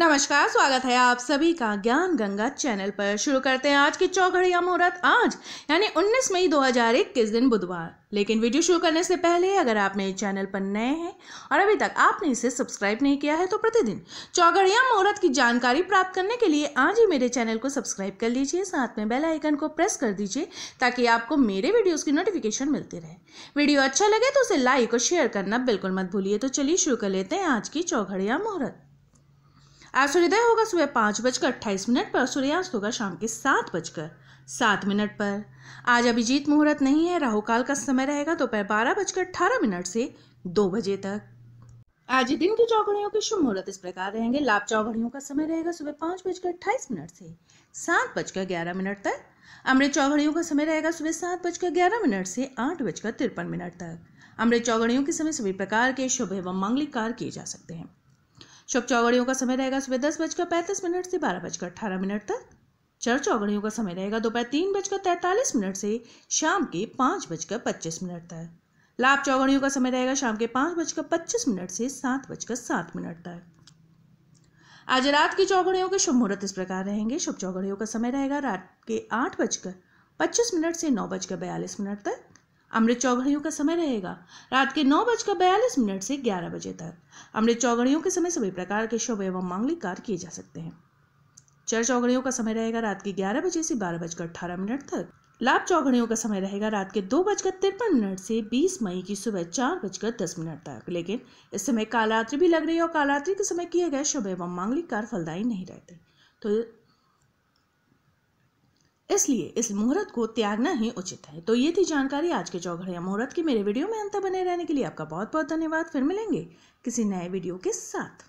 नमस्कार स्वागत है आप सभी का ज्ञान गंगा चैनल पर शुरू करते हैं आज की चौघड़िया मुहूर्त आज यानी 19 मई 2021 दिन बुधवार लेकिन वीडियो शुरू करने से पहले अगर आप मेरे चैनल पर नए हैं और अभी तक आपने इसे सब्सक्राइब नहीं किया है तो प्रतिदिन चौघड़िया मुहूर्त की जानकारी प्राप्त करने के लिए आज ही मेरे चैनल को सब्सक्राइब कर लीजिए साथ में बेल आइकन को प्रेस कर दीजिए ताकि आपको मेरे वीडियोज़ की नोटिफिकेशन मिलती रहे वीडियो अच्छा लगे तो उसे लाइक और शेयर करना बिल्कुल मत भूलिए तो चलिए शुरू कर लेते हैं आज की चौघड़िया मुहूर्त आज सूर्योदय होगा सुबह पाँच बजकर अट्ठाईस मिनट पर सूर्यास्त होगा शाम के सात बजकर सात मिनट पर आज अभिजीत मुहूर्त नहीं है राहु काल का समय रहेगा दोपहर तो बारह बजकर अठारह मिनट से दो बजे तक आज दिन की चौघड़ियों के शुभ मुहूर्त इस प्रकार रहेंगे लाभ चौघड़ियों का समय रहेगा सुबह पाँच बजकर अट्ठाईस मिनट से सात बजकर ग्यारह मिनट तक अमृत चौघड़ियों का समय रहेगा सुबह सात बजकर ग्यारह मिनट से आठ बजकर तिरपन मिनट तक अमृत चौघड़ियों के समय सभी प्रकार के शुभ एवं मांगलिक कार्य किए जा सकते हैं शुभ चौगड़ियों का समय रहेगा सुबह दस बजकर पैंतीस मिनट से बारह बजकर अठारह मिनट तक चर चौगड़ियों का समय रहेगा दोपहर तीन बजकर तैंतालीस मिनट से शाम के पाँच बजकर पच्चीस मिनट तक लाभ चौगड़ियों का समय रहेगा शाम के पाँच बजकर पच्चीस मिनट से सात बजकर सात मिनट तक आज रात की चौगड़ियों के शुभ मुहूर्त इस प्रकार रहेंगे शुभ चौगड़ियों का समय रहेगा रात के आठ बजकर पच्चीस मिनट से नौ बजकर बयालीस मिनट तक अमृत चौघड़ियों का समय रहेगा रात के नौ बजकर बयालीस मिनट से ग्यारह बजे तक अमृत चौघड़ियों के समय सभी प्रकार के शुभ एवं मांगलिक कार्य किए जा सकते हैं चर चौघड़ियों का समय रहेगा रात के ग्यारह बजे से बारह बजकर अठारह मिनट तक लाभ चौघड़ियों का समय रहेगा रात के दो बजकर तिरपन मिनट से बीस मई की सुबह चार बजकर दस मिनट तक लेकिन इस समय कालरात्रि भी लग रही है और कालरात्रि के समय किए गए शुभ एवं मांगलिक कार्य फलदायी नहीं रहते तो इसलिए इस मुहूर्त को त्यागना ही उचित है तो ये थी जानकारी आज के चौघड़िया मुहूर्त की मेरे वीडियो में अंत बने रहने के लिए आपका बहुत बहुत धन्यवाद फिर मिलेंगे किसी नए वीडियो के साथ